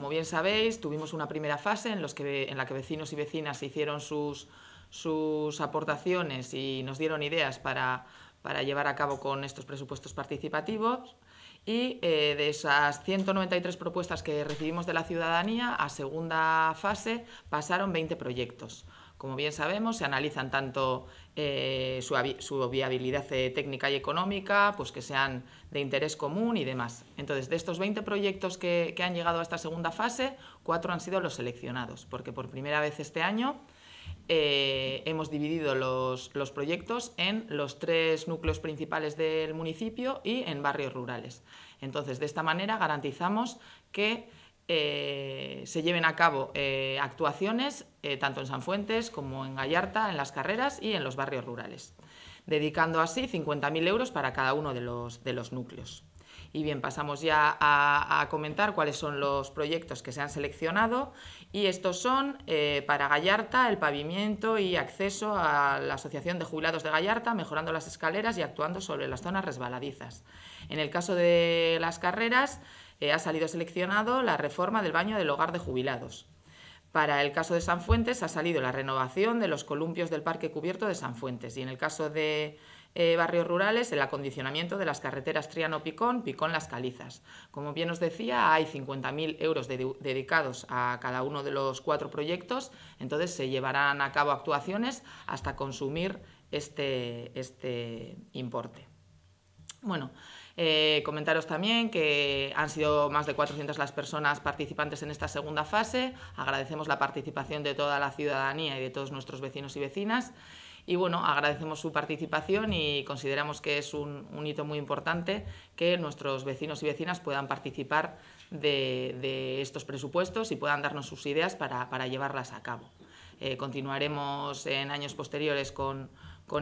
como bien sabéis, tuvimos una primera fase en, la que vecinos y vecinas hicieron sus, aportaciones y nos dieron ideas para llevar a cabo con estos presupuestos participativos. Y eh, de esas 193 propuestas que recibimos de la ciudadanía, a segunda fase pasaron 20 proyectos. Como bien sabemos, se analizan tanto eh, su, viabilidad eh, técnica y económica, pues que sean de interés común y demás. Entonces, de estos 20 proyectos que, que han llegado a esta segunda fase, cuatro han sido los seleccionados, porque por primera vez este año eh, hemos dividido los, proyectos en los tres núcleos principales del municipio y en barrios rurales. Entonces, de esta manera garantizamos que eh, se lleven a cabo eh, actuaciones tanto en Sanfuentes como en Gallarta, en las carreras y en los barrios rurales, dedicando así 50.000 euros para cada uno de los núcleos. Y bien, pasamos ya a, comentar cuáles son los proyectos que se han seleccionado y estos son eh, para Gallarta el pavimento y acceso a la Asociación de Jubilados de Gallarta, mejorando las escaleras y actuando sobre las zonas resbaladizas. En el caso de las carreras, eh, ha salido seleccionado la reforma del baño del hogar de jubilados. Para el caso de San Fuentes ha salido la renovación de los columpios del parque cubierto de Fuentes y en el caso de eh, barrios rurales, el acondicionamiento de las carreteras Triano-Picón, Picón-Las Calizas. Como bien os decía, hay 50.000 euros dedicados a cada uno de los cuatro proyectos, entonces se llevarán a cabo actuaciones hasta consumir este, este importe. Bueno, eh, comentaros también que han sido más de 400 las personas participantes en esta segunda fase. Agradecemos la participación de toda la ciudadanía y de todos nuestros vecinos y vecinas. Y bueno, agradecemos su participación y consideramos que es un, hito muy importante que nuestros vecinos y vecinas puedan participar de, estos presupuestos y puedan darnos sus ideas para, llevarlas a cabo. Eh, continuaremos en años posteriores con,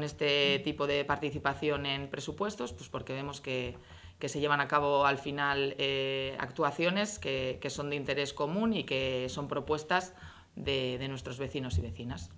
este tipo de participación en presupuestos, pues porque vemos que, se llevan a cabo al final eh, actuaciones que, son de interés común y que son propuestas de, de nuestros vecinos y vecinas.